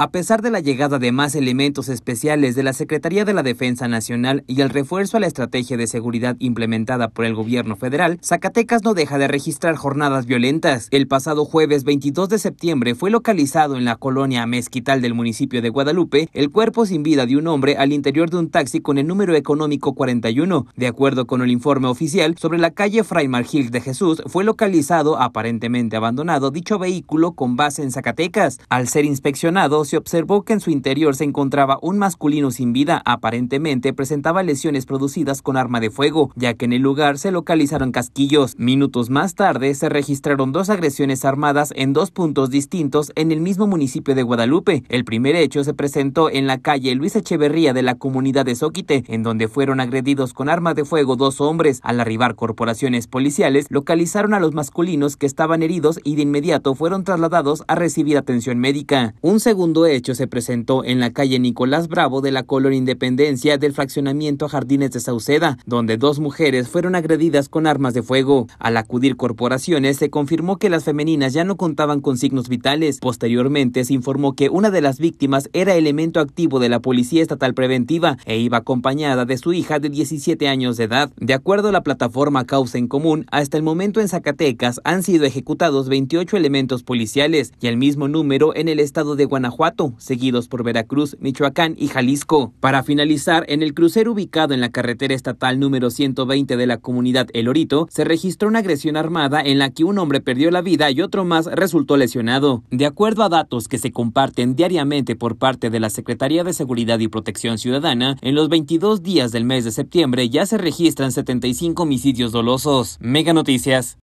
A pesar de la llegada de más elementos especiales de la Secretaría de la Defensa Nacional y el refuerzo a la estrategia de seguridad implementada por el gobierno federal, Zacatecas no deja de registrar jornadas violentas. El pasado jueves 22 de septiembre fue localizado en la colonia Mezquital del municipio de Guadalupe el cuerpo sin vida de un hombre al interior de un taxi con el número económico 41. De acuerdo con el informe oficial, sobre la calle Fray Margil de Jesús fue localizado, aparentemente abandonado, dicho vehículo con base en Zacatecas. Al ser inspeccionado, se observó que en su interior se encontraba un masculino sin vida, aparentemente presentaba lesiones producidas con arma de fuego, ya que en el lugar se localizaron casquillos. Minutos más tarde se registraron dos agresiones armadas en dos puntos distintos en el mismo municipio de Guadalupe. El primer hecho se presentó en la calle Luis Echeverría de la comunidad de Zóquite, en donde fueron agredidos con arma de fuego dos hombres. Al arribar corporaciones policiales, localizaron a los masculinos que estaban heridos y de inmediato fueron trasladados a recibir atención médica. Un segundo hecho se presentó en la calle Nicolás Bravo de la Color Independencia del fraccionamiento Jardines de Sauceda, donde dos mujeres fueron agredidas con armas de fuego. Al acudir corporaciones, se confirmó que las femeninas ya no contaban con signos vitales. Posteriormente, se informó que una de las víctimas era elemento activo de la Policía Estatal Preventiva e iba acompañada de su hija de 17 años de edad. De acuerdo a la plataforma Causa en Común, hasta el momento en Zacatecas han sido ejecutados 28 elementos policiales y el mismo número en el estado de Guanajuato seguidos por Veracruz, Michoacán y Jalisco. Para finalizar, en el crucero ubicado en la carretera estatal número 120 de la comunidad Elorito, se registró una agresión armada en la que un hombre perdió la vida y otro más resultó lesionado. De acuerdo a datos que se comparten diariamente por parte de la Secretaría de Seguridad y Protección Ciudadana, en los 22 días del mes de septiembre ya se registran 75 homicidios dolosos. Mega Noticias.